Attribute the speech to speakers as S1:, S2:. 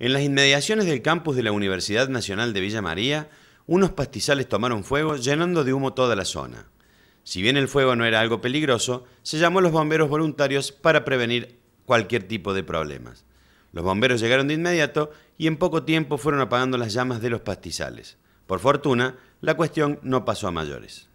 S1: En las inmediaciones del campus de la Universidad Nacional de Villa María, unos pastizales tomaron fuego llenando de humo toda la zona. Si bien el fuego no era algo peligroso, se llamó a los bomberos voluntarios para prevenir cualquier tipo de problemas. Los bomberos llegaron de inmediato y en poco tiempo fueron apagando las llamas de los pastizales. Por fortuna, la cuestión no pasó a mayores.